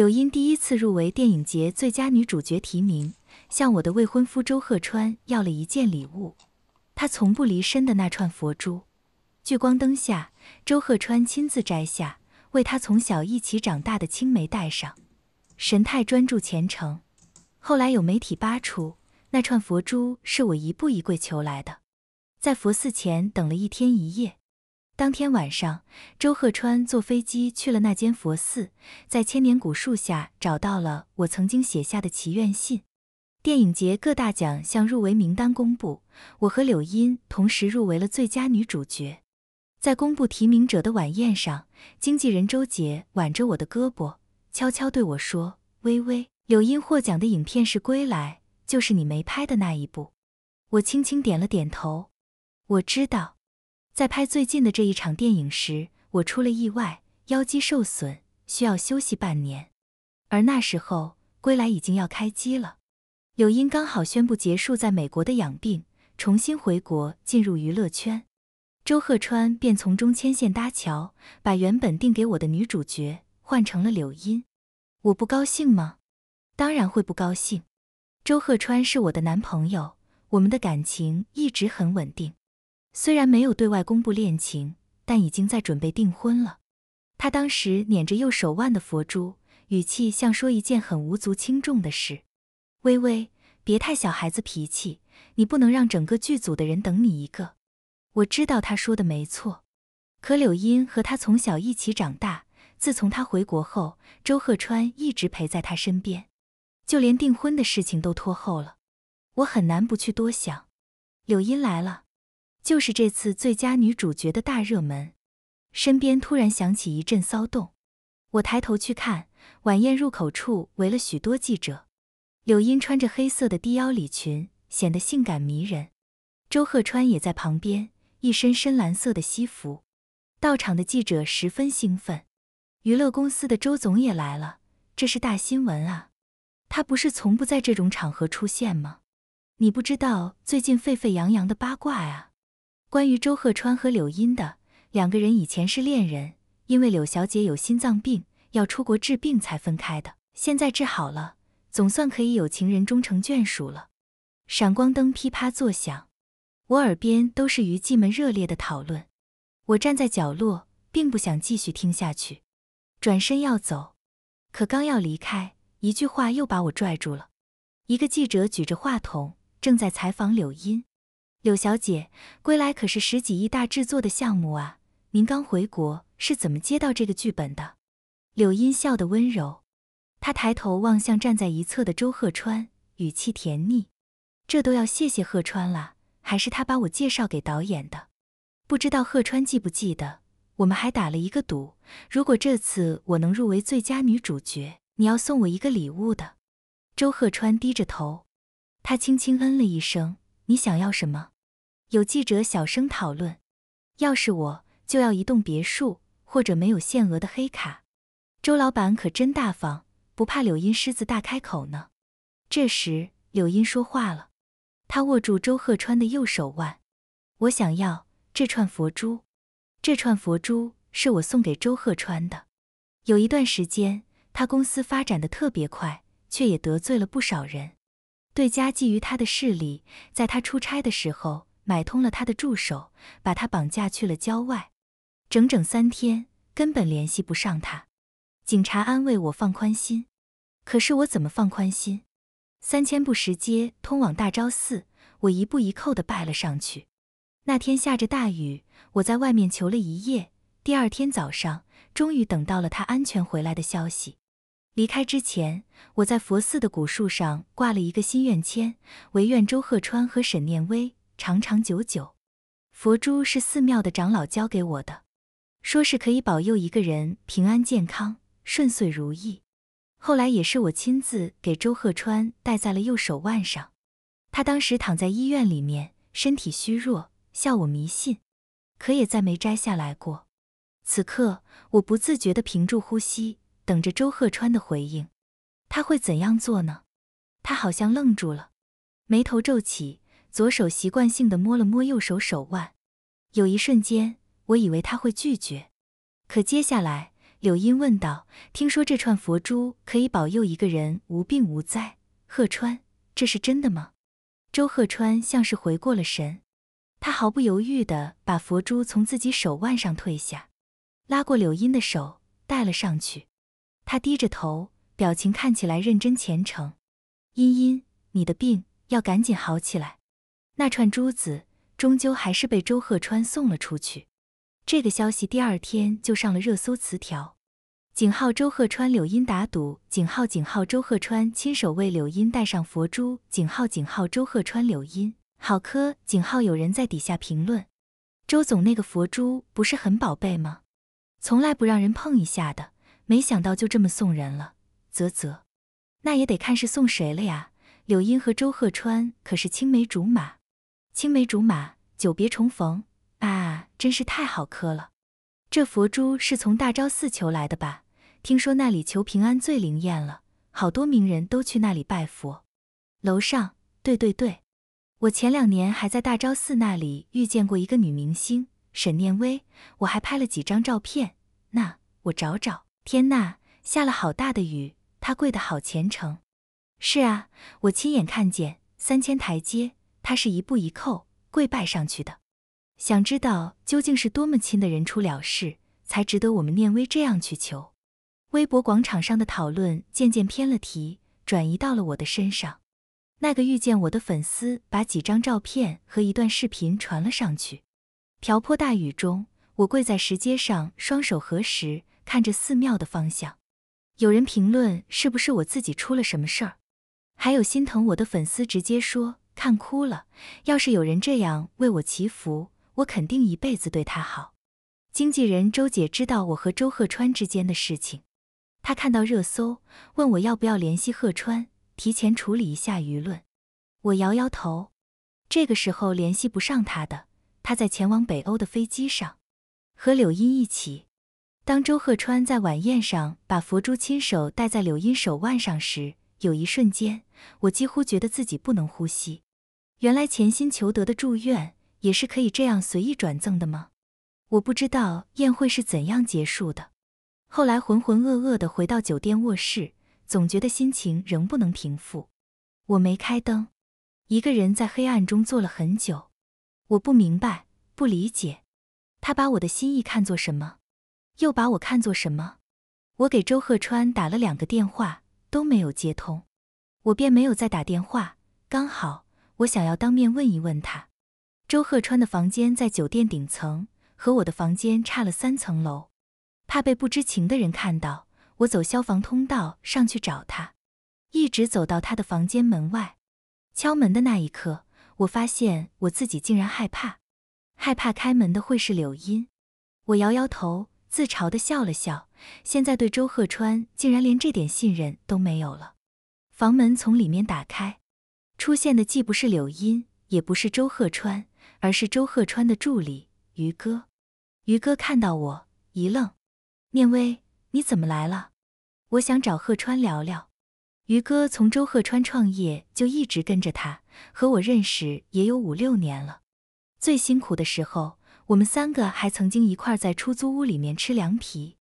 柳荫第一次入围电影节最佳女主角提名，向我的未婚夫周鹤川要了一件礼物，他从不离身的那串佛珠。聚光灯下，周鹤川亲自摘下，为他从小一起长大的青梅戴上，神态专注虔诚。后来有媒体扒出，那串佛珠是我一步一跪求来的，在佛寺前等了一天一夜。当天晚上，周鹤川坐飞机去了那间佛寺，在千年古树下找到了我曾经写下的祈愿信。电影节各大奖项入围名单公布，我和柳音同时入围了最佳女主角。在公布提名者的晚宴上，经纪人周杰挽着我的胳膊，悄悄对我说：“微微，柳音获奖的影片是《归来》，就是你没拍的那一部。”我轻轻点了点头，我知道。在拍最近的这一场电影时，我出了意外，腰肌受损，需要休息半年。而那时候，《归来》已经要开机了，柳音刚好宣布结束在美国的养病，重新回国进入娱乐圈。周鹤川便从中牵线搭桥，把原本定给我的女主角换成了柳音。我不高兴吗？当然会不高兴。周鹤川是我的男朋友，我们的感情一直很稳定。虽然没有对外公布恋情，但已经在准备订婚了。他当时捻着右手腕的佛珠，语气像说一件很无足轻重的事：“微微，别太小孩子脾气，你不能让整个剧组的人等你一个。”我知道他说的没错，可柳音和他从小一起长大，自从他回国后，周鹤川一直陪在他身边，就连订婚的事情都拖后了，我很难不去多想。柳音来了。就是这次最佳女主角的大热门，身边突然响起一阵骚动。我抬头去看，晚宴入口处围了许多记者。柳音穿着黑色的低腰礼裙，显得性感迷人。周鹤川也在旁边，一身深蓝色的西服。到场的记者十分兴奋。娱乐公司的周总也来了，这是大新闻啊！他不是从不在这种场合出现吗？你不知道最近沸沸扬扬的八卦啊？关于周鹤川和柳音的两个人以前是恋人，因为柳小姐有心脏病，要出国治病才分开的。现在治好了，总算可以有情人终成眷属了。闪光灯噼啪作响，我耳边都是娱记们热烈的讨论。我站在角落，并不想继续听下去，转身要走，可刚要离开，一句话又把我拽住了。一个记者举着话筒，正在采访柳音。柳小姐归来可是十几亿大制作的项目啊！您刚回国是怎么接到这个剧本的？柳音笑得温柔，她抬头望向站在一侧的周鹤川，语气甜腻：“这都要谢谢鹤川了，还是他把我介绍给导演的。不知道鹤川记不记得，我们还打了一个赌，如果这次我能入围最佳女主角，你要送我一个礼物的。”周鹤川低着头，他轻轻嗯了一声。你想要什么？有记者小声讨论。要是我就要一栋别墅或者没有限额的黑卡。周老板可真大方，不怕柳音狮子大开口呢。这时柳音说话了，他握住周鹤川的右手腕。我想要这串佛珠，这串佛珠是我送给周鹤川的。有一段时间，他公司发展的特别快，却也得罪了不少人。对家觊觎他的势力，在他出差的时候买通了他的助手，把他绑架去了郊外，整整三天根本联系不上他。警察安慰我放宽心，可是我怎么放宽心？三千步石阶通往大昭寺，我一步一叩地拜了上去。那天下着大雨，我在外面求了一夜，第二天早上终于等到了他安全回来的消息。离开之前，我在佛寺的古树上挂了一个心愿签，唯愿周鹤川和沈念微长长久久。佛珠是寺庙的长老交给我的，说是可以保佑一个人平安健康、顺遂如意。后来也是我亲自给周鹤川戴在了右手腕上。他当时躺在医院里面，身体虚弱，笑我迷信，可也再没摘下来过。此刻，我不自觉地屏住呼吸。等着周鹤川的回应，他会怎样做呢？他好像愣住了，眉头皱起，左手习惯性的摸了摸右手手腕。有一瞬间，我以为他会拒绝，可接下来，柳音问道：“听说这串佛珠可以保佑一个人无病无灾，鹤川，这是真的吗？”周鹤川像是回过了神，他毫不犹豫的把佛珠从自己手腕上退下，拉过柳音的手戴了上去。他低着头，表情看起来认真虔诚。茵茵，你的病要赶紧好起来。那串珠子终究还是被周鹤川送了出去。这个消息第二天就上了热搜词条。井号周鹤川柳茵打赌井号井号周鹤川亲手为柳茵戴上佛珠井号井号周鹤川柳茵好磕井号有人在底下评论：周总那个佛珠不是很宝贝吗？从来不让人碰一下的。没想到就这么送人了，啧啧，那也得看是送谁了呀。柳音和周鹤川可是青梅竹马，青梅竹马久别重逢啊，真是太好磕了。这佛珠是从大昭寺求来的吧？听说那里求平安最灵验了，好多名人都去那里拜佛。楼上，对对对，我前两年还在大昭寺那里遇见过一个女明星沈念薇，我还拍了几张照片。那我找找。天呐，下了好大的雨，他跪得好虔诚。是啊，我亲眼看见三千台阶，他是一步一叩跪拜上去的。想知道究竟是多么亲的人出了事，才值得我们念威这样去求。微博广场上的讨论渐渐偏了题，转移到了我的身上。那个遇见我的粉丝把几张照片和一段视频传了上去。瓢泼大雨中，我跪在石阶上，双手合十。看着寺庙的方向，有人评论：“是不是我自己出了什么事儿？”还有心疼我的粉丝直接说：“看哭了。”要是有人这样为我祈福，我肯定一辈子对他好。经纪人周姐知道我和周鹤川之间的事情，她看到热搜，问我要不要联系鹤川，提前处理一下舆论。我摇摇头，这个时候联系不上他的，他在前往北欧的飞机上，和柳音一起。当周鹤川在晚宴上把佛珠亲手戴在柳荫手腕上时，有一瞬间，我几乎觉得自己不能呼吸。原来潜心求得的祝愿也是可以这样随意转赠的吗？我不知道宴会是怎样结束的。后来浑浑噩噩地回到酒店卧室，总觉得心情仍不能平复。我没开灯，一个人在黑暗中坐了很久。我不明白，不理解，他把我的心意看作什么？又把我看作什么？我给周鹤川打了两个电话都没有接通，我便没有再打电话。刚好我想要当面问一问他。周鹤川的房间在酒店顶层，和我的房间差了三层楼，怕被不知情的人看到，我走消防通道上去找他。一直走到他的房间门外，敲门的那一刻，我发现我自己竟然害怕，害怕开门的会是柳音。我摇摇头。自嘲地笑了笑，现在对周鹤川竟然连这点信任都没有了。房门从里面打开，出现的既不是柳音，也不是周鹤川，而是周鹤川的助理于哥。于哥看到我一愣：“念威，你怎么来了？我想找鹤川聊聊。”于哥从周鹤川创业就一直跟着他，和我认识也有五六年了，最辛苦的时候。我们三个还曾经一块在出租屋里面吃凉皮，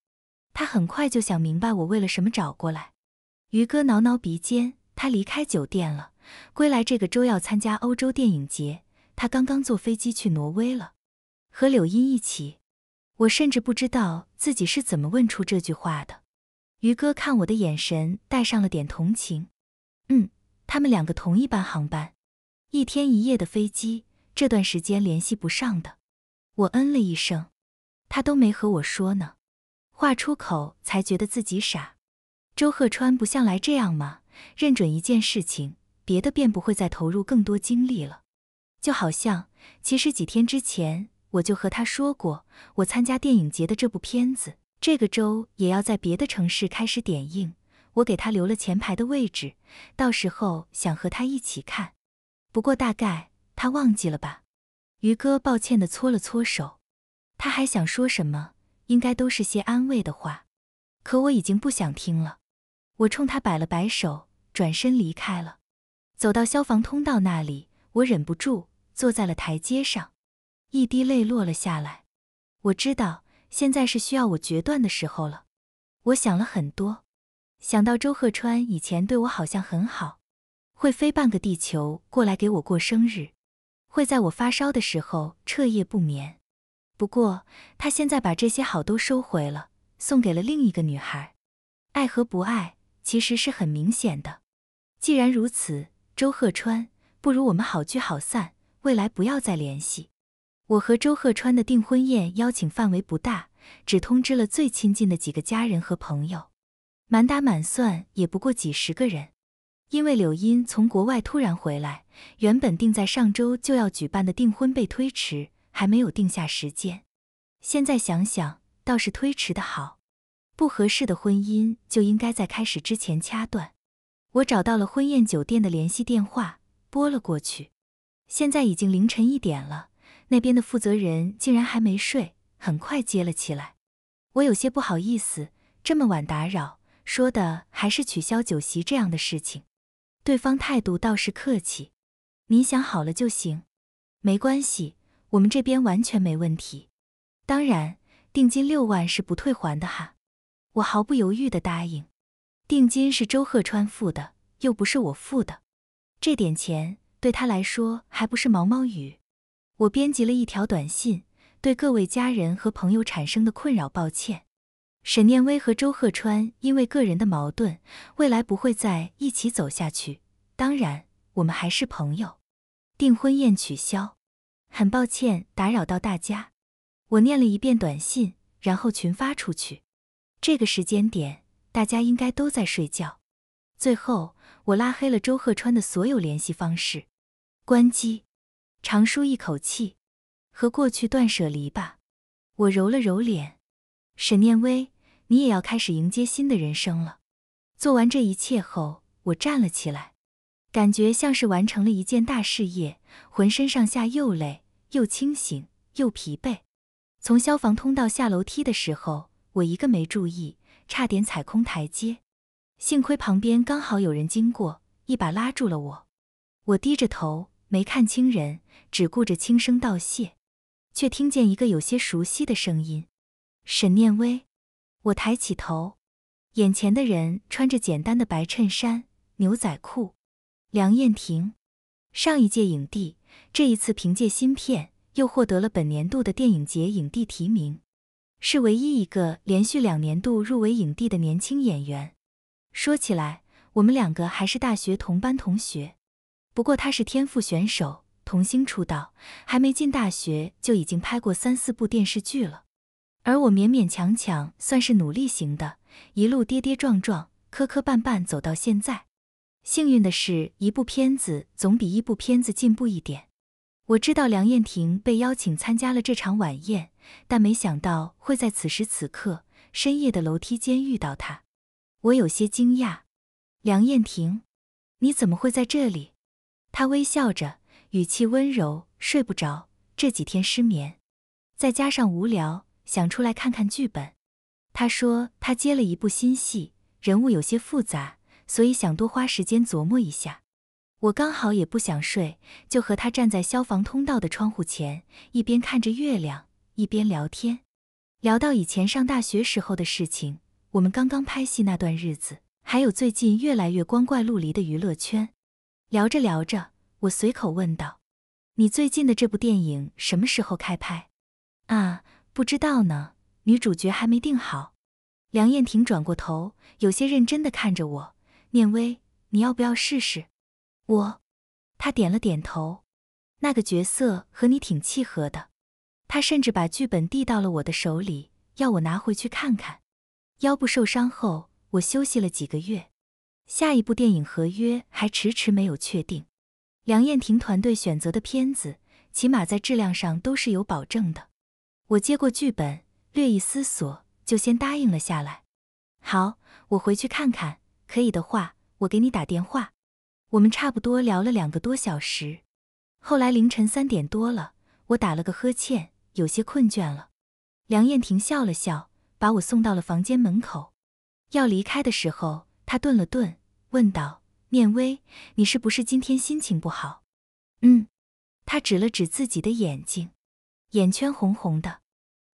他很快就想明白我为了什么找过来。于哥挠挠鼻尖，他离开酒店了，归来这个周要参加欧洲电影节，他刚刚坐飞机去挪威了，和柳音一起。我甚至不知道自己是怎么问出这句话的。于哥看我的眼神带上了点同情。嗯，他们两个同一班航班，一天一夜的飞机，这段时间联系不上的。我嗯了一声，他都没和我说呢，话出口才觉得自己傻。周鹤川不向来这样吗？认准一件事情，别的便不会再投入更多精力了。就好像，其实几天之前我就和他说过，我参加电影节的这部片子，这个周也要在别的城市开始点映，我给他留了前排的位置，到时候想和他一起看。不过大概他忘记了吧。于哥抱歉的搓了搓手，他还想说什么，应该都是些安慰的话，可我已经不想听了。我冲他摆了摆手，转身离开了。走到消防通道那里，我忍不住坐在了台阶上，一滴泪落了下来。我知道现在是需要我决断的时候了。我想了很多，想到周鹤川以前对我好像很好，会飞半个地球过来给我过生日。会在我发烧的时候彻夜不眠。不过，他现在把这些好都收回了，送给了另一个女孩。爱和不爱其实是很明显的。既然如此，周鹤川，不如我们好聚好散，未来不要再联系。我和周鹤川的订婚宴邀请范围不大，只通知了最亲近的几个家人和朋友，满打满算也不过几十个人。因为柳音从国外突然回来，原本定在上周就要举办的订婚被推迟，还没有定下时间。现在想想，倒是推迟的好，不合适的婚姻就应该在开始之前掐断。我找到了婚宴酒店的联系电话，拨了过去。现在已经凌晨一点了，那边的负责人竟然还没睡，很快接了起来。我有些不好意思，这么晚打扰，说的还是取消酒席这样的事情。对方态度倒是客气，你想好了就行，没关系，我们这边完全没问题。当然，定金六万是不退还的哈。我毫不犹豫地答应。定金是周鹤川付的，又不是我付的，这点钱对他来说还不是毛毛雨。我编辑了一条短信，对各位家人和朋友产生的困扰抱歉。沈念薇和周鹤川因为个人的矛盾，未来不会再一起走下去。当然，我们还是朋友。订婚宴取消，很抱歉打扰到大家。我念了一遍短信，然后群发出去。这个时间点，大家应该都在睡觉。最后，我拉黑了周鹤川的所有联系方式，关机。长舒一口气，和过去断舍离吧。我揉了揉脸，沈念薇。你也要开始迎接新的人生了。做完这一切后，我站了起来，感觉像是完成了一件大事业，浑身上下又累又清醒又疲惫。从消防通道下楼梯的时候，我一个没注意，差点踩空台阶，幸亏旁边刚好有人经过，一把拉住了我。我低着头，没看清人，只顾着轻声道谢，却听见一个有些熟悉的声音：“沈念微。”我抬起头，眼前的人穿着简单的白衬衫、牛仔裤。梁燕婷，上一届影帝，这一次凭借新片又获得了本年度的电影节影帝提名，是唯一一个连续两年度入围影帝的年轻演员。说起来，我们两个还是大学同班同学。不过他是天赋选手，童星出道，还没进大学就已经拍过三四部电视剧了。而我勉勉强强算是努力型的，一路跌跌撞撞、磕磕绊绊走到现在。幸运的是，一部片子总比一部片子进步一点。我知道梁燕婷被邀请参加了这场晚宴，但没想到会在此时此刻深夜的楼梯间遇到她。我有些惊讶：“梁燕婷，你怎么会在这里？”她微笑着，语气温柔：“睡不着，这几天失眠，再加上无聊。”想出来看看剧本，他说他接了一部新戏，人物有些复杂，所以想多花时间琢磨一下。我刚好也不想睡，就和他站在消防通道的窗户前，一边看着月亮，一边聊天。聊到以前上大学时候的事情，我们刚刚拍戏那段日子，还有最近越来越光怪陆离的娱乐圈。聊着聊着，我随口问道：“你最近的这部电影什么时候开拍？”啊。不知道呢，女主角还没定好。梁燕婷转过头，有些认真的看着我：“念威，你要不要试试？”我，她点了点头。那个角色和你挺契合的。她甚至把剧本递到了我的手里，要我拿回去看看。腰部受伤后，我休息了几个月。下一部电影合约还迟迟没有确定。梁燕婷团队选择的片子，起码在质量上都是有保证的。我接过剧本，略一思索，就先答应了下来。好，我回去看看，可以的话，我给你打电话。我们差不多聊了两个多小时，后来凌晨三点多了，我打了个呵欠，有些困倦了。梁燕婷笑了笑，把我送到了房间门口。要离开的时候，她顿了顿，问道：“念薇，你是不是今天心情不好？”“嗯。”她指了指自己的眼睛。眼圈红红的，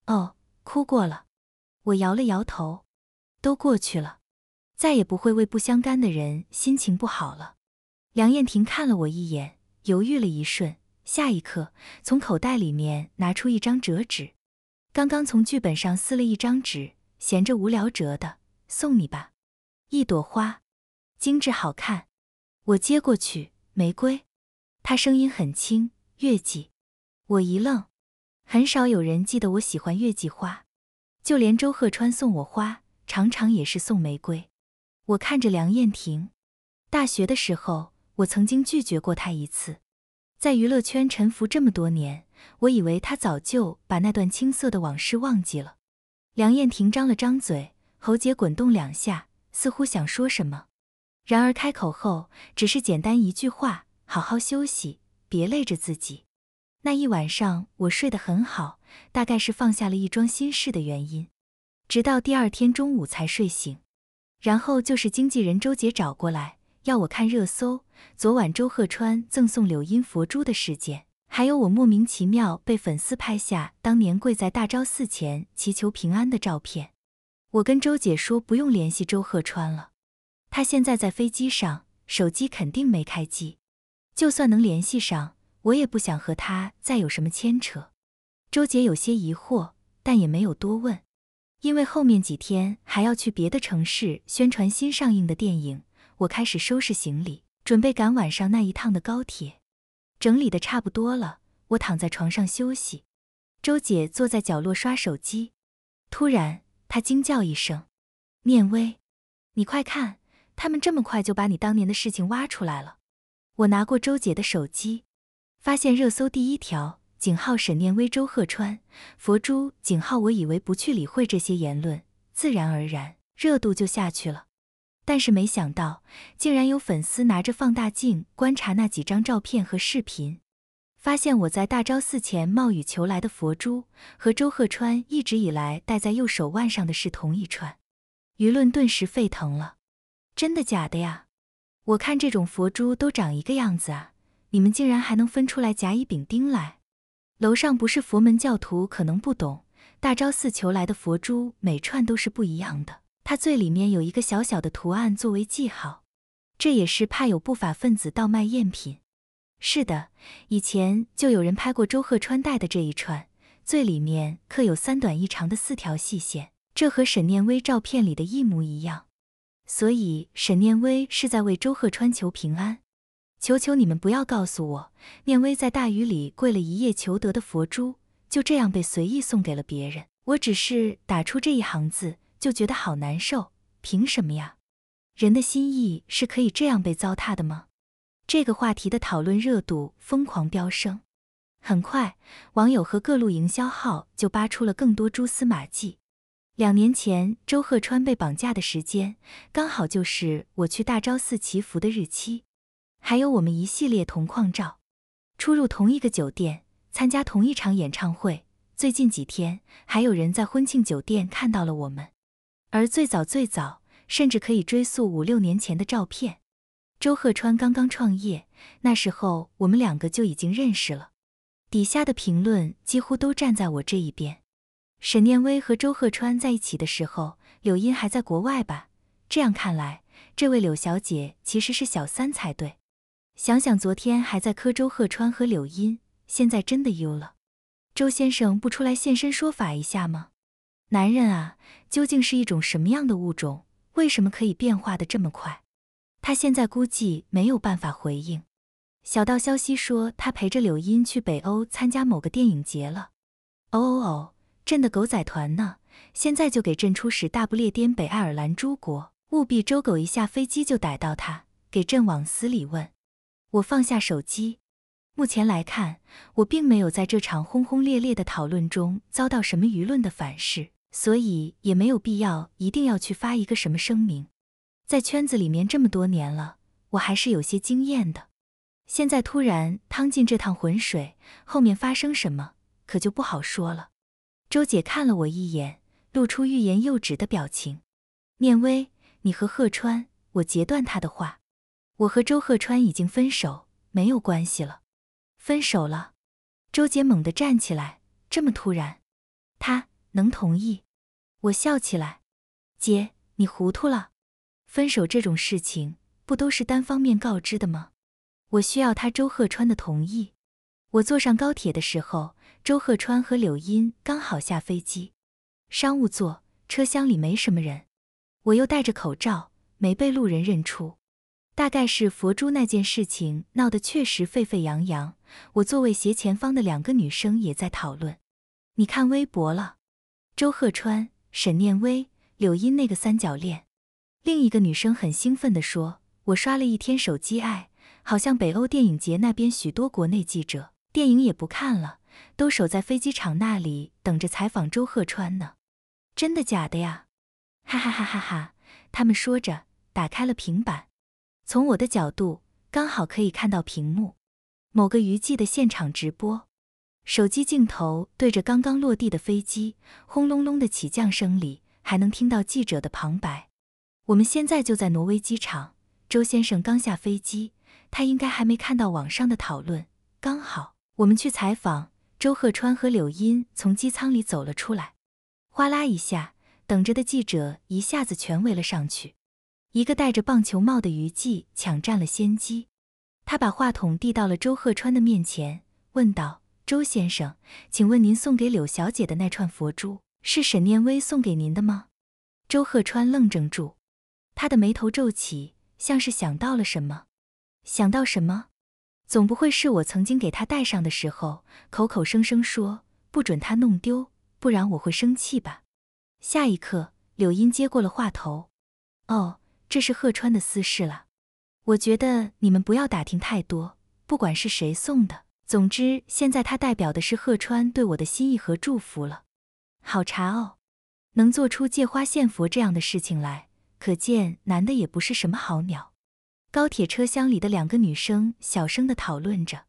哦，哭过了。我摇了摇头，都过去了，再也不会为不相干的人心情不好了。梁燕婷看了我一眼，犹豫了一瞬，下一刻从口袋里面拿出一张折纸，刚刚从剧本上撕了一张纸，闲着无聊折的，送你吧，一朵花，精致好看。我接过去，玫瑰。她声音很轻，月季。我一愣。很少有人记得我喜欢月季花，就连周鹤川送我花，常常也是送玫瑰。我看着梁燕婷，大学的时候，我曾经拒绝过她一次。在娱乐圈沉浮这么多年，我以为她早就把那段青涩的往事忘记了。梁燕婷张了张嘴，喉结滚动两下，似乎想说什么，然而开口后只是简单一句话：“好好休息，别累着自己。”那一晚上我睡得很好，大概是放下了一桩心事的原因。直到第二天中午才睡醒，然后就是经纪人周姐找过来要我看热搜，昨晚周鹤川赠送柳音佛珠的事件，还有我莫名其妙被粉丝拍下当年跪在大昭寺前祈求平安的照片。我跟周姐说不用联系周鹤川了，他现在在飞机上，手机肯定没开机，就算能联系上。我也不想和他再有什么牵扯。周姐有些疑惑，但也没有多问，因为后面几天还要去别的城市宣传新上映的电影。我开始收拾行李，准备赶晚上那一趟的高铁。整理的差不多了，我躺在床上休息。周姐坐在角落刷手机，突然她惊叫一声：“念威，你快看，他们这么快就把你当年的事情挖出来了！”我拿过周姐的手机。发现热搜第一条，井号沈念威周鹤川佛珠井号，我以为不去理会这些言论，自然而然热度就下去了。但是没想到，竟然有粉丝拿着放大镜观察那几张照片和视频，发现我在大昭寺前冒雨求来的佛珠和周鹤川一直以来戴在右手腕上的是同一串，舆论顿时沸腾了。真的假的呀？我看这种佛珠都长一个样子啊。你们竟然还能分出来甲乙丙丁来？楼上不是佛门教徒，可能不懂。大昭寺求来的佛珠，每串都是不一样的，它最里面有一个小小的图案作为记号，这也是怕有不法分子倒卖赝品。是的，以前就有人拍过周鹤川戴的这一串，最里面刻有三短一长的四条细线，这和沈念威照片里的一模一样。所以沈念威是在为周鹤川求平安。求求你们不要告诉我，念威在大雨里跪了一夜求得的佛珠，就这样被随意送给了别人。我只是打出这一行字，就觉得好难受。凭什么呀？人的心意是可以这样被糟蹋的吗？这个话题的讨论热度疯狂飙升。很快，网友和各路营销号就扒出了更多蛛丝马迹。两年前，周鹤川被绑架的时间，刚好就是我去大昭寺祈福的日期。还有我们一系列同框照，出入同一个酒店，参加同一场演唱会。最近几天还有人在婚庆酒店看到了我们，而最早最早甚至可以追溯五六年前的照片。周鹤川刚刚创业，那时候我们两个就已经认识了。底下的评论几乎都站在我这一边。沈念威和周鹤川在一起的时候，柳音还在国外吧？这样看来，这位柳小姐其实是小三才对。想想昨天还在磕周贺川和柳音，现在真的忧了。周先生不出来现身说法一下吗？男人啊，究竟是一种什么样的物种？为什么可以变化的这么快？他现在估计没有办法回应。小道消息说他陪着柳音去北欧参加某个电影节了。哦哦哦，朕的狗仔团呢？现在就给朕出使大不列颠北爱尔兰诸国，务必周狗一下飞机就逮到他，给朕往死里问。我放下手机，目前来看，我并没有在这场轰轰烈烈的讨论中遭到什么舆论的反噬，所以也没有必要一定要去发一个什么声明。在圈子里面这么多年了，我还是有些经验的。现在突然趟进这趟浑水，后面发生什么可就不好说了。周姐看了我一眼，露出欲言又止的表情。念威，你和贺川，我截断他的话。我和周鹤川已经分手，没有关系了。分手了，周杰猛地站起来，这么突然，他能同意？我笑起来，姐，你糊涂了。分手这种事情，不都是单方面告知的吗？我需要他周鹤川的同意。我坐上高铁的时候，周鹤川和柳音刚好下飞机，商务座车厢里没什么人，我又戴着口罩，没被路人认出。大概是佛珠那件事情闹得确实沸沸扬扬，我座位斜前方的两个女生也在讨论。你看微博了？周鹤川、沈念威、柳音那个三角恋。另一个女生很兴奋地说：“我刷了一天手机，爱，好像北欧电影节那边许多国内记者，电影也不看了，都守在飞机场那里等着采访周鹤川呢。”真的假的呀？哈哈哈哈哈！他们说着，打开了平板。从我的角度，刚好可以看到屏幕，某个娱记的现场直播。手机镜头对着刚刚落地的飞机，轰隆隆的起降声里，还能听到记者的旁白。我们现在就在挪威机场，周先生刚下飞机，他应该还没看到网上的讨论。刚好，我们去采访周鹤川和柳音，从机舱里走了出来，哗啦一下，等着的记者一下子全围了上去。一个戴着棒球帽的娱记抢占了先机，他把话筒递到了周鹤川的面前，问道：“周先生，请问您送给柳小姐的那串佛珠是沈念薇送给您的吗？”周鹤川愣怔住，他的眉头皱起，像是想到了什么。想到什么？总不会是我曾经给她戴上的时候，口口声声说不准她弄丢，不然我会生气吧？下一刻，柳音接过了话头：“哦。”这是贺川的私事了，我觉得你们不要打听太多。不管是谁送的，总之现在他代表的是贺川对我的心意和祝福了。好茶哦，能做出借花献佛这样的事情来，可见男的也不是什么好鸟。高铁车厢里的两个女生小声的讨论着，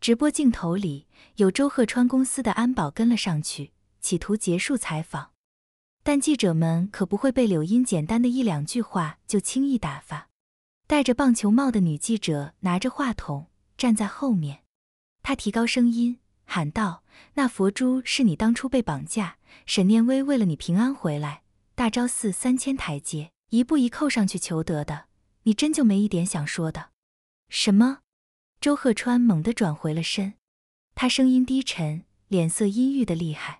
直播镜头里有周贺川公司的安保跟了上去，企图结束采访。但记者们可不会被柳音简单的一两句话就轻易打发。戴着棒球帽的女记者拿着话筒站在后面，她提高声音喊道：“那佛珠是你当初被绑架，沈念薇为了你平安回来，大昭寺三千台阶，一步一叩上去求得的。你真就没一点想说的？”什么？周鹤川猛地转回了身，他声音低沉，脸色阴郁的厉害。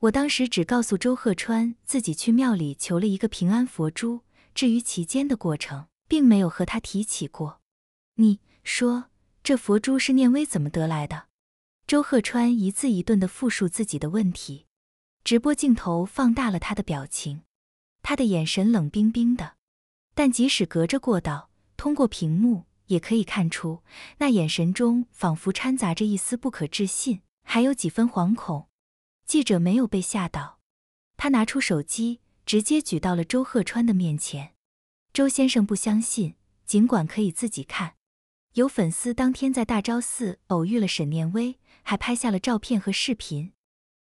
我当时只告诉周鹤川自己去庙里求了一个平安佛珠，至于其间的过程，并没有和他提起过。你说这佛珠是念威怎么得来的？周鹤川一字一顿地复述自己的问题。直播镜头放大了他的表情，他的眼神冷冰冰的，但即使隔着过道，通过屏幕也可以看出，那眼神中仿佛掺杂着一丝不可置信，还有几分惶恐。记者没有被吓到，他拿出手机，直接举到了周鹤川的面前。周先生不相信，尽管可以自己看。有粉丝当天在大昭寺偶遇了沈念威，还拍下了照片和视频。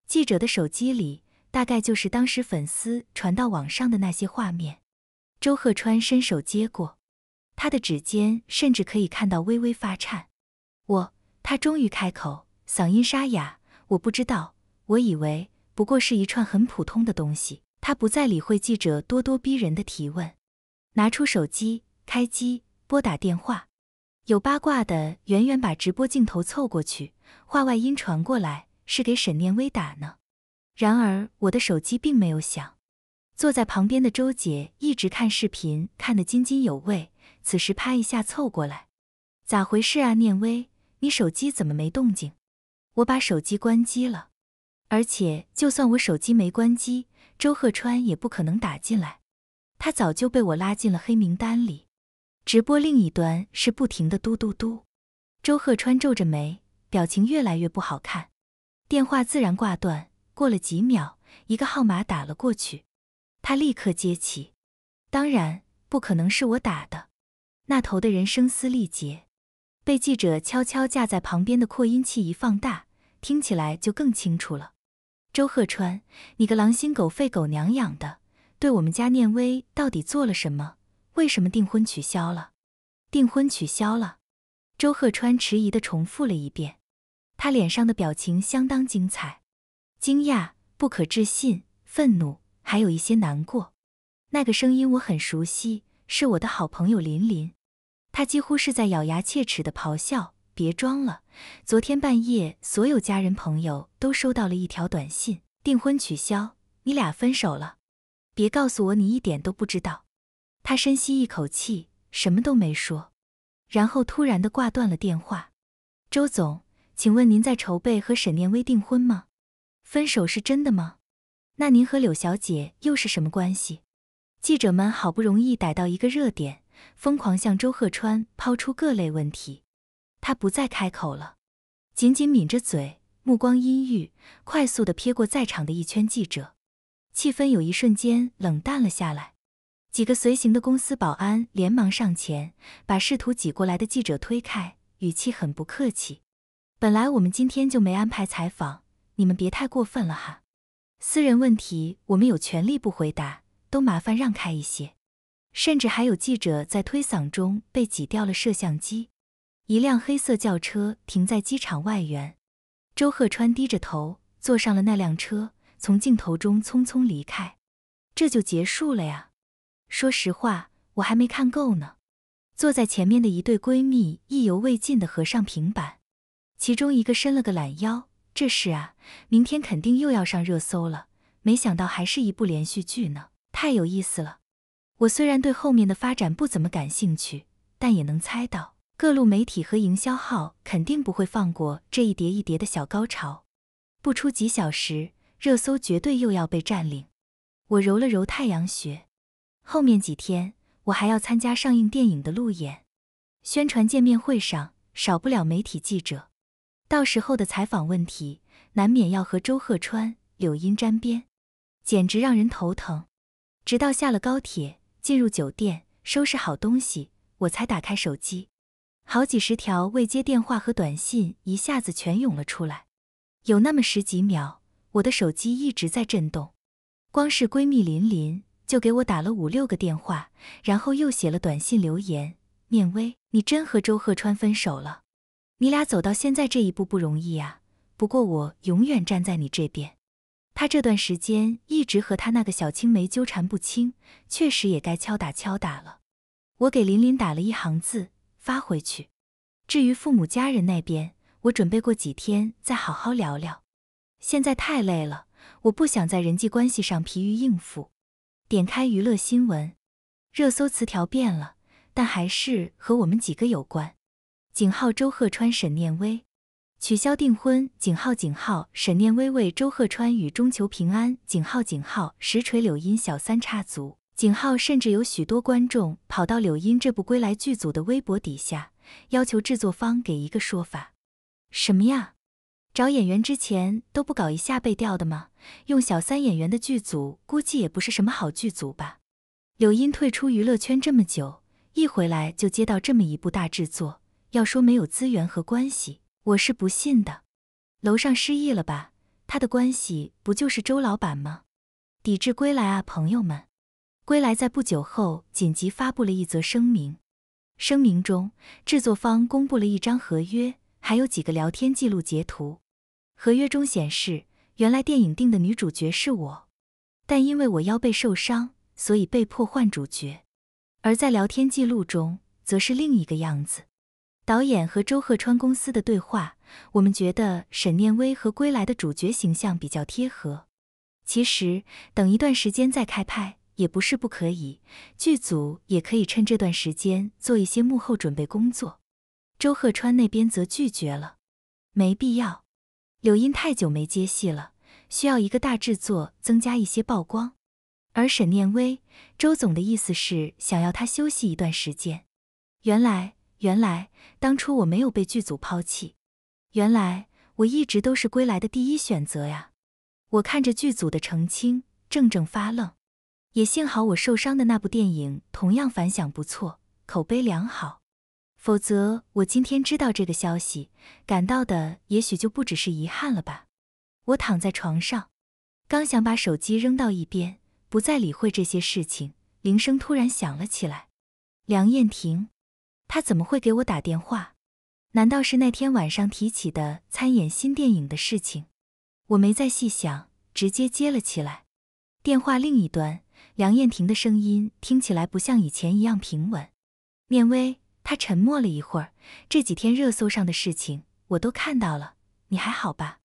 记者的手机里大概就是当时粉丝传到网上的那些画面。周鹤川伸手接过，他的指尖甚至可以看到微微发颤。我，他终于开口，嗓音沙哑，我不知道。我以为不过是一串很普通的东西。他不再理会记者咄咄逼人的提问，拿出手机开机拨打电话。有八卦的远远把直播镜头凑过去，话外音传过来是给沈念薇打呢。然而我的手机并没有响。坐在旁边的周姐一直看视频看得津津有味，此时啪一下凑过来：“咋回事啊，念薇，你手机怎么没动静？”“我把手机关机了。”而且，就算我手机没关机，周鹤川也不可能打进来，他早就被我拉进了黑名单里。直播另一端是不停的嘟嘟嘟。周鹤川皱着眉，表情越来越不好看。电话自然挂断。过了几秒，一个号码打了过去，他立刻接起。当然，不可能是我打的。那头的人声嘶力竭，被记者悄悄架在旁边的扩音器一放大，听起来就更清楚了。周鹤川，你个狼心狗肺、狗娘养的，对我们家念威到底做了什么？为什么订婚取消了？订婚取消了？周鹤川迟疑的重复了一遍，他脸上的表情相当精彩，惊讶、不可置信、愤怒，还有一些难过。那个声音我很熟悉，是我的好朋友林林。她几乎是在咬牙切齿的咆哮。别装了，昨天半夜，所有家人朋友都收到了一条短信：订婚取消，你俩分手了。别告诉我你一点都不知道。他深吸一口气，什么都没说，然后突然的挂断了电话。周总，请问您在筹备和沈念薇订婚吗？分手是真的吗？那您和柳小姐又是什么关系？记者们好不容易逮到一个热点，疯狂向周鹤川抛出各类问题。他不再开口了，紧紧抿着嘴，目光阴郁，快速地瞥过在场的一圈记者，气氛有一瞬间冷淡了下来。几个随行的公司保安连忙上前，把试图挤过来的记者推开，语气很不客气：“本来我们今天就没安排采访，你们别太过分了哈。私人问题我们有权利不回答，都麻烦让开一些。”甚至还有记者在推搡中被挤掉了摄像机。一辆黑色轿车停在机场外缘，周鹤川低着头坐上了那辆车，从镜头中匆匆离开。这就结束了呀？说实话，我还没看够呢。坐在前面的一对闺蜜意犹未尽的合上平板，其中一个伸了个懒腰。这事啊，明天肯定又要上热搜了。没想到还是一部连续剧呢，太有意思了。我虽然对后面的发展不怎么感兴趣，但也能猜到。各路媒体和营销号肯定不会放过这一叠一叠的小高潮，不出几小时，热搜绝对又要被占领。我揉了揉太阳穴，后面几天我还要参加上映电影的路演、宣传见面会上，少不了媒体记者，到时候的采访问题难免要和周鹤川、柳荫沾边，简直让人头疼。直到下了高铁，进入酒店，收拾好东西，我才打开手机。好几十条未接电话和短信一下子全涌了出来，有那么十几秒，我的手机一直在震动。光是闺蜜林琳就给我打了五六个电话，然后又写了短信留言。念薇，你真和周鹤川分手了？你俩走到现在这一步不容易呀，不过我永远站在你这边。他这段时间一直和他那个小青梅纠缠不清，确实也该敲打敲打了。我给琳琳打了一行字。发回去。至于父母家人那边，我准备过几天再好好聊聊。现在太累了，我不想在人际关系上疲于应付。点开娱乐新闻，热搜词条变了，但还是和我们几个有关。井号周鹤川沈念威取消订婚井号井号沈念威为周鹤川与中求平安井号井号实锤柳音小三插足。景浩甚至有许多观众跑到柳英这部《归来》剧组的微博底下，要求制作方给一个说法。什么呀？找演员之前都不搞一下背调的吗？用小三演员的剧组，估计也不是什么好剧组吧？柳英退出娱乐圈这么久，一回来就接到这么一部大制作，要说没有资源和关系，我是不信的。楼上失忆了吧？他的关系不就是周老板吗？抵制《归来》啊，朋友们！归来在不久后紧急发布了一则声明，声明中制作方公布了一张合约，还有几个聊天记录截图。合约中显示，原来电影定的女主角是我，但因为我腰背受伤，所以被迫换主角。而在聊天记录中，则是另一个样子。导演和周鹤川公司的对话，我们觉得沈念威和归来的主角形象比较贴合。其实等一段时间再开拍。也不是不可以，剧组也可以趁这段时间做一些幕后准备工作。周鹤川那边则拒绝了，没必要。柳音太久没接戏了，需要一个大制作增加一些曝光。而沈念薇，周总的意思是想要他休息一段时间。原来，原来当初我没有被剧组抛弃，原来我一直都是归来的第一选择呀！我看着剧组的澄清，怔怔发愣。也幸好我受伤的那部电影同样反响不错，口碑良好，否则我今天知道这个消息，感到的也许就不只是遗憾了吧。我躺在床上，刚想把手机扔到一边，不再理会这些事情，铃声突然响了起来。梁燕婷，她怎么会给我打电话？难道是那天晚上提起的参演新电影的事情？我没再细想，直接接了起来。电话另一端。梁燕婷的声音听起来不像以前一样平稳。念威，他沉默了一会儿。这几天热搜上的事情我都看到了，你还好吧？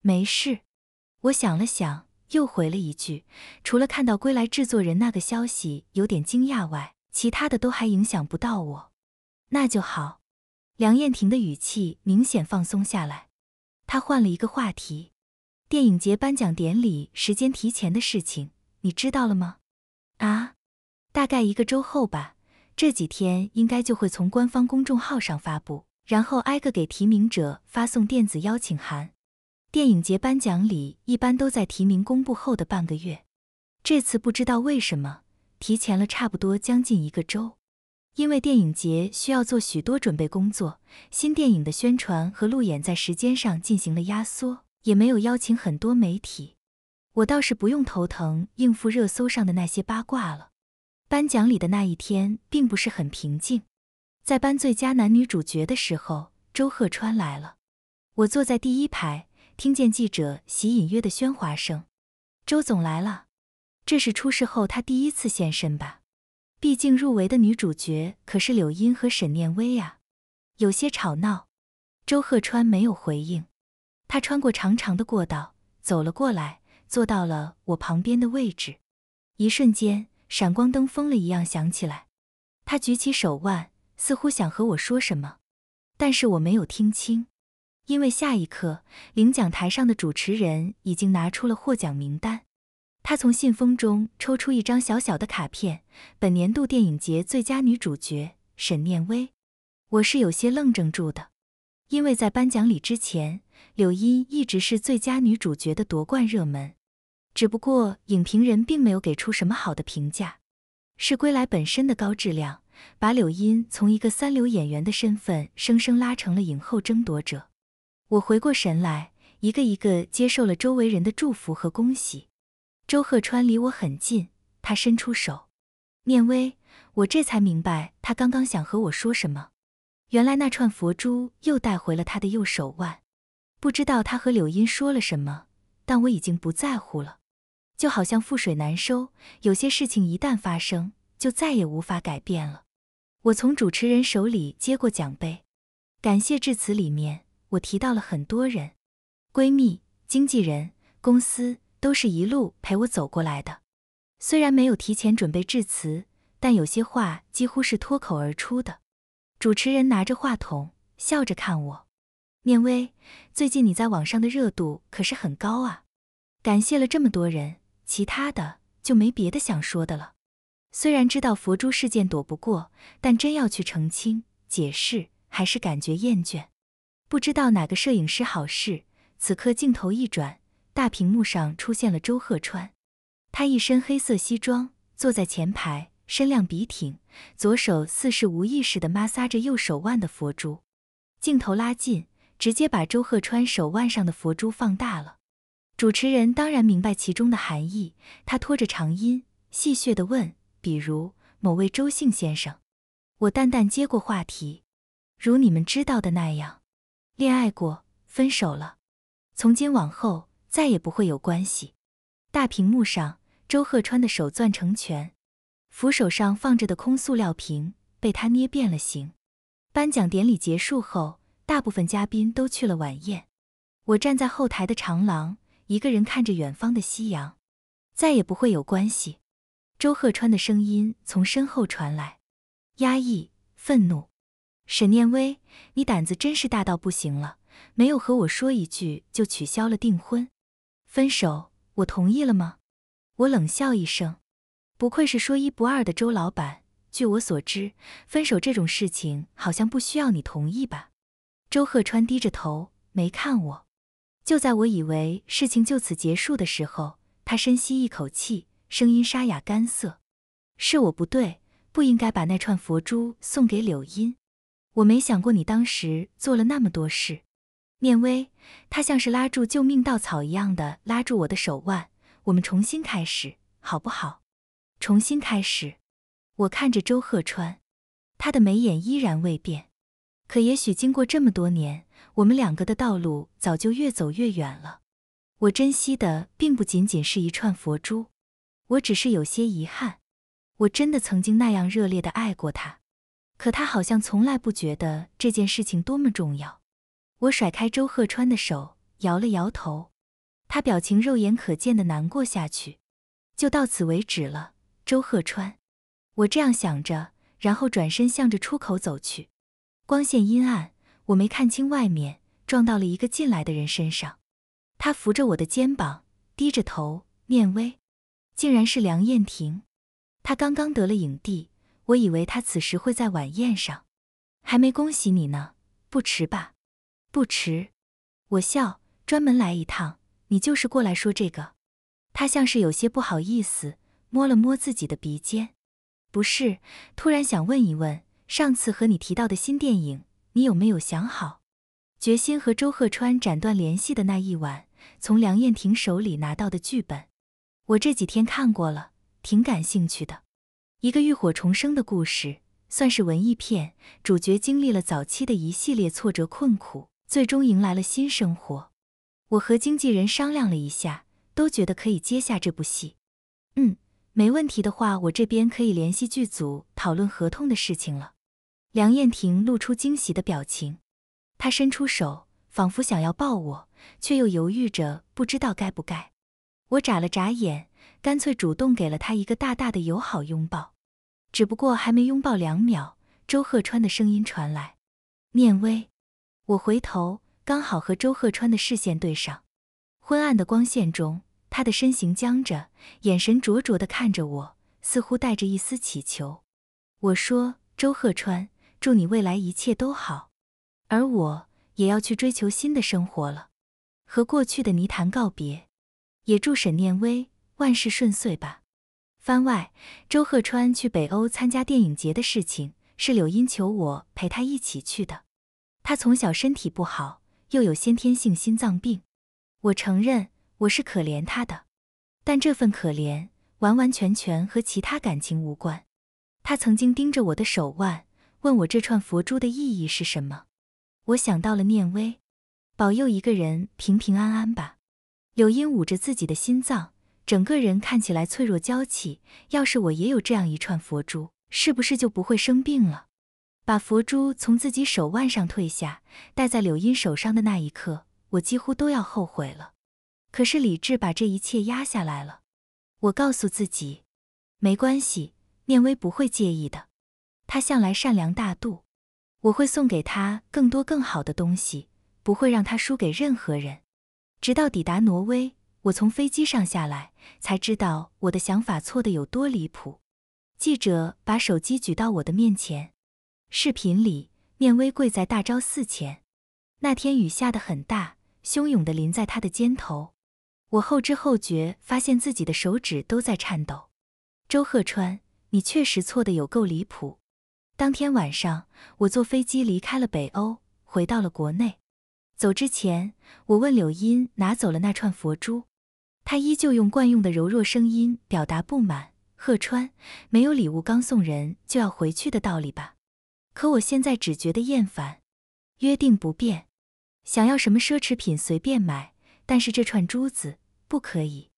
没事。我想了想，又回了一句：除了看到《归来》制作人那个消息有点惊讶外，其他的都还影响不到我。那就好。梁燕婷的语气明显放松下来。他换了一个话题：电影节颁奖典礼时间提前的事情，你知道了吗？啊，大概一个周后吧。这几天应该就会从官方公众号上发布，然后挨个给提名者发送电子邀请函。电影节颁奖礼一般都在提名公布后的半个月，这次不知道为什么提前了差不多将近一个周。因为电影节需要做许多准备工作，新电影的宣传和路演在时间上进行了压缩，也没有邀请很多媒体。我倒是不用头疼应付热搜上的那些八卦了。颁奖礼的那一天并不是很平静，在颁最佳男女主角的时候，周鹤川来了。我坐在第一排，听见记者席隐约的喧哗声。周总来了，这是出事后他第一次现身吧？毕竟入围的女主角可是柳音和沈念薇呀。有些吵闹，周鹤川没有回应。他穿过长长的过道，走了过来。坐到了我旁边的位置，一瞬间，闪光灯疯了一样响起来。他举起手腕，似乎想和我说什么，但是我没有听清，因为下一刻，领奖台上的主持人已经拿出了获奖名单。他从信封中抽出一张小小的卡片：“本年度电影节最佳女主角，沈念微。”我是有些愣怔住的，因为在颁奖礼之前，柳音一直是最佳女主角的夺冠热门。只不过影评人并没有给出什么好的评价，是归来本身的高质量，把柳音从一个三流演员的身份，生生拉成了影后争夺者。我回过神来，一个一个接受了周围人的祝福和恭喜。周鹤川离我很近，他伸出手，念威，我这才明白他刚刚想和我说什么。原来那串佛珠又带回了他的右手腕，不知道他和柳音说了什么，但我已经不在乎了。就好像覆水难收，有些事情一旦发生，就再也无法改变了。我从主持人手里接过奖杯，感谢致辞里面我提到了很多人，闺蜜、经纪人、公司，都是一路陪我走过来的。虽然没有提前准备致辞，但有些话几乎是脱口而出的。主持人拿着话筒笑着看我，念薇，最近你在网上的热度可是很高啊，感谢了这么多人。其他的就没别的想说的了。虽然知道佛珠事件躲不过，但真要去澄清解释，还是感觉厌倦。不知道哪个摄影师好事，此刻镜头一转，大屏幕上出现了周鹤川。他一身黑色西装，坐在前排，身量笔挺，左手似是无意识地摩挲着右手腕的佛珠。镜头拉近，直接把周鹤川手腕上的佛珠放大了。主持人当然明白其中的含义，他拖着长音，戏谑地问：“比如某位周姓先生。”我淡淡接过话题：“如你们知道的那样，恋爱过，分手了，从今往后再也不会有关系。”大屏幕上，周鹤川的手攥成拳，扶手上放着的空塑料瓶被他捏变了形。颁奖典礼结束后，大部分嘉宾都去了晚宴，我站在后台的长廊。一个人看着远方的夕阳，再也不会有关系。周鹤川的声音从身后传来，压抑愤怒。沈念微，你胆子真是大到不行了，没有和我说一句就取消了订婚，分手，我同意了吗？我冷笑一声，不愧是说一不二的周老板。据我所知，分手这种事情好像不需要你同意吧？周鹤川低着头，没看我。就在我以为事情就此结束的时候，他深吸一口气，声音沙哑干涩：“是我不对，不应该把那串佛珠送给柳音。我没想过你当时做了那么多事。”念威，他像是拉住救命稻草一样的拉住我的手腕：“我们重新开始，好不好？重新开始。”我看着周鹤川，他的眉眼依然未变，可也许经过这么多年。我们两个的道路早就越走越远了。我珍惜的并不仅仅是一串佛珠，我只是有些遗憾。我真的曾经那样热烈的爱过他，可他好像从来不觉得这件事情多么重要。我甩开周鹤川的手，摇了摇头。他表情肉眼可见的难过下去。就到此为止了，周鹤川。我这样想着，然后转身向着出口走去。光线阴暗。我没看清外面，撞到了一个进来的人身上。他扶着我的肩膀，低着头。念微，竟然是梁彦婷。他刚刚得了影帝，我以为他此时会在晚宴上。还没恭喜你呢，不迟吧？不迟。我笑，专门来一趟，你就是过来说这个。他像是有些不好意思，摸了摸自己的鼻尖。不是，突然想问一问，上次和你提到的新电影。你有没有想好？决心和周鹤川斩断联系的那一晚，从梁燕婷手里拿到的剧本，我这几天看过了，挺感兴趣的。一个浴火重生的故事，算是文艺片，主角经历了早期的一系列挫折困苦，最终迎来了新生活。我和经纪人商量了一下，都觉得可以接下这部戏。嗯，没问题的话，我这边可以联系剧组讨论合同的事情了。梁燕婷露出惊喜的表情，她伸出手，仿佛想要抱我，却又犹豫着，不知道该不该。我眨了眨眼，干脆主动给了她一个大大的友好拥抱。只不过还没拥抱两秒，周鹤川的声音传来：“念微。”我回头，刚好和周鹤川的视线对上。昏暗的光线中，他的身形僵着，眼神灼灼的看着我，似乎带着一丝乞求。我说：“周鹤川。”祝你未来一切都好，而我也要去追求新的生活了，和过去的泥潭告别。也祝沈念薇万事顺遂吧。番外：周鹤川去北欧参加电影节的事情是柳音求我陪他一起去的。他从小身体不好，又有先天性心脏病。我承认我是可怜他的，但这份可怜完完全全和其他感情无关。他曾经盯着我的手腕。问我这串佛珠的意义是什么？我想到了念威，保佑一个人平平安安吧。柳音捂着自己的心脏，整个人看起来脆弱娇气。要是我也有这样一串佛珠，是不是就不会生病了？把佛珠从自己手腕上褪下，戴在柳音手上的那一刻，我几乎都要后悔了。可是理智把这一切压下来了。我告诉自己，没关系，念威不会介意的。他向来善良大度，我会送给他更多更好的东西，不会让他输给任何人。直到抵达挪威，我从飞机上下来，才知道我的想法错得有多离谱。记者把手机举到我的面前，视频里念威跪在大昭寺前，那天雨下得很大，汹涌地淋在他的肩头。我后知后觉，发现自己的手指都在颤抖。周鹤川，你确实错得有够离谱。当天晚上，我坐飞机离开了北欧，回到了国内。走之前，我问柳音拿走了那串佛珠，她依旧用惯用的柔弱声音表达不满。贺川，没有礼物刚送人就要回去的道理吧？可我现在只觉得厌烦。约定不变，想要什么奢侈品随便买，但是这串珠子不可以。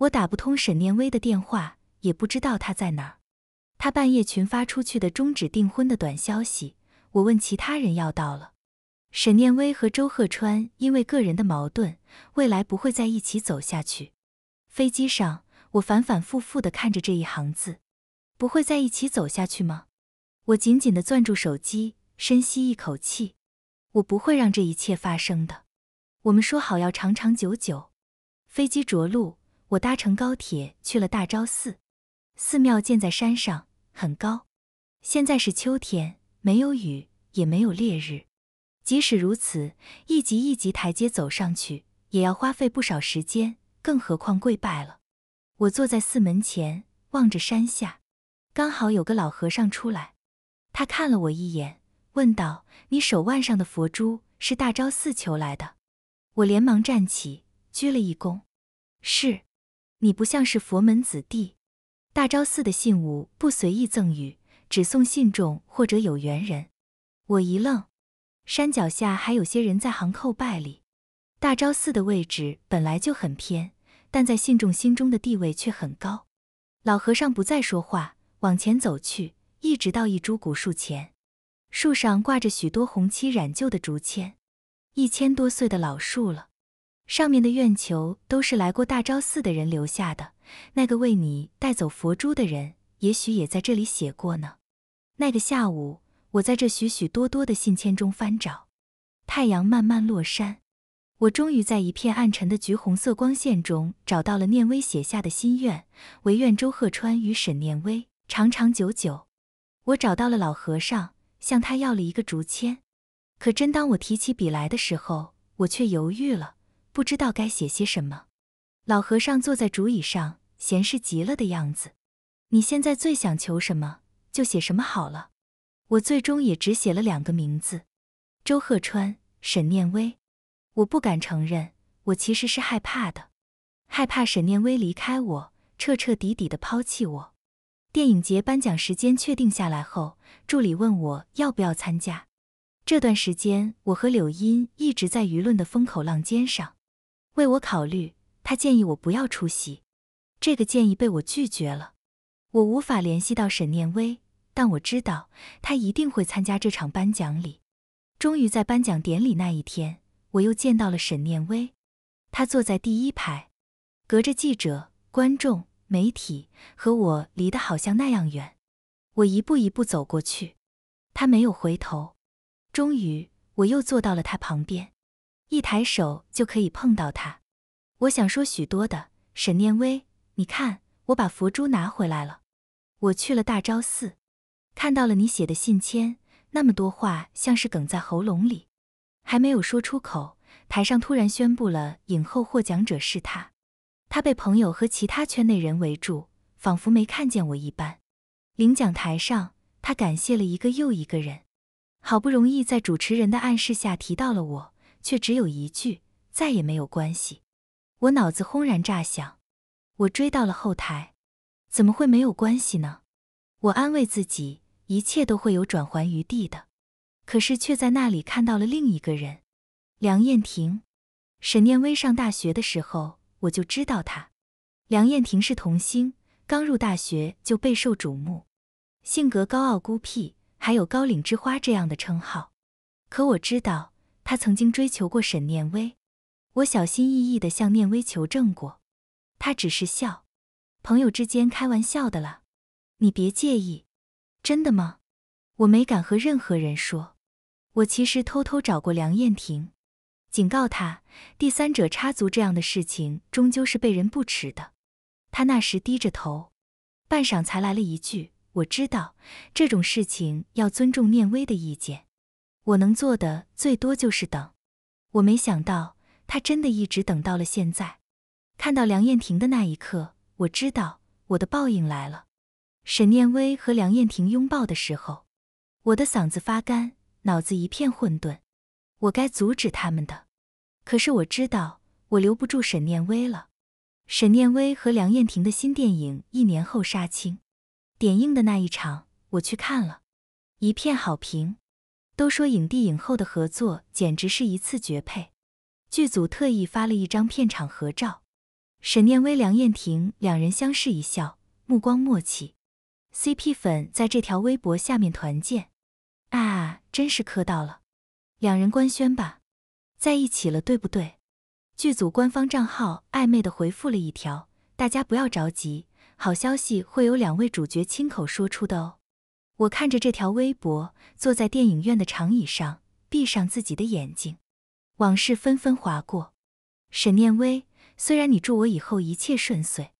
我打不通沈念薇的电话，也不知道他在哪儿。他半夜群发出去的终止订婚的短消息，我问其他人要到了。沈念薇和周鹤川因为个人的矛盾，未来不会在一起走下去。飞机上，我反反复复的看着这一行字，不会在一起走下去吗？我紧紧的攥住手机，深吸一口气，我不会让这一切发生的。我们说好要长长久久。飞机着陆，我搭乘高铁去了大昭寺。寺庙建在山上。很高，现在是秋天，没有雨，也没有烈日。即使如此，一级一级台阶走上去，也要花费不少时间，更何况跪拜了。我坐在寺门前，望着山下，刚好有个老和尚出来。他看了我一眼，问道：“你手腕上的佛珠是大昭寺求来的？”我连忙站起，鞠了一躬：“是。”你不像是佛门子弟。大昭寺的信物不随意赠与，只送信众或者有缘人。我一愣，山脚下还有些人在行叩拜礼。大昭寺的位置本来就很偏，但在信众心中的地位却很高。老和尚不再说话，往前走去，一直到一株古树前。树上挂着许多红漆染旧的竹签，一千多岁的老树了。上面的愿求都是来过大昭寺的人留下的。那个为你带走佛珠的人，也许也在这里写过呢。那个下午，我在这许许多多的信签中翻找，太阳慢慢落山，我终于在一片暗沉的橘红色光线中找到了念威写下的心愿：唯愿周鹤川与沈念威长长久久。我找到了老和尚，向他要了一个竹签。可真当我提起笔来的时候，我却犹豫了。不知道该写些什么，老和尚坐在竹椅上，闲适极了的样子。你现在最想求什么，就写什么好了。我最终也只写了两个名字：周鹤川、沈念威。我不敢承认，我其实是害怕的，害怕沈念威离开我，彻彻底底的抛弃我。电影节颁奖时间确定下来后，助理问我要不要参加。这段时间，我和柳音一直在舆论的风口浪尖上。为我考虑，他建议我不要出席，这个建议被我拒绝了。我无法联系到沈念威，但我知道他一定会参加这场颁奖礼。终于在颁奖典礼那一天，我又见到了沈念威。他坐在第一排，隔着记者、观众、媒体和我，离得好像那样远。我一步一步走过去，他没有回头。终于，我又坐到了他旁边。一抬手就可以碰到他，我想说许多的沈念威，你看我把佛珠拿回来了，我去了大昭寺，看到了你写的信签，那么多话像是梗在喉咙里，还没有说出口。台上突然宣布了影后获奖者是他，他被朋友和其他圈内人围住，仿佛没看见我一般。领奖台上，他感谢了一个又一个人，好不容易在主持人的暗示下提到了我。却只有一句“再也没有关系”，我脑子轰然炸响。我追到了后台，怎么会没有关系呢？我安慰自己，一切都会有转圜余地的。可是却在那里看到了另一个人——梁燕婷。沈念微上大学的时候，我就知道她。梁燕婷是童星，刚入大学就备受瞩目，性格高傲孤僻，还有“高岭之花”这样的称号。可我知道。他曾经追求过沈念微，我小心翼翼的向念微求证过，他只是笑，朋友之间开玩笑的了，你别介意。真的吗？我没敢和任何人说，我其实偷偷找过梁燕婷，警告他，第三者插足这样的事情终究是被人不耻的。他那时低着头，半晌才来了一句：“我知道，这种事情要尊重念微的意见。”我能做的最多就是等。我没想到，他真的一直等到了现在。看到梁彦婷的那一刻，我知道我的报应来了。沈念威和梁彦婷拥抱的时候，我的嗓子发干，脑子一片混沌。我该阻止他们的，可是我知道我留不住沈念威了。沈念威和梁彦婷的新电影一年后杀青，点映的那一场我去看了，一片好评。都说影帝影后的合作简直是一次绝配，剧组特意发了一张片场合照，沈念微、梁燕婷两人相视一笑，目光默契。CP 粉在这条微博下面团建啊，真是磕到了！两人官宣吧，在一起了对不对？剧组官方账号暧昧的回复了一条：大家不要着急，好消息会有两位主角亲口说出的哦。我看着这条微博，坐在电影院的长椅上，闭上自己的眼睛，往事纷纷划过。沈念威，虽然你祝我以后一切顺遂，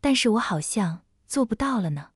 但是我好像做不到了呢。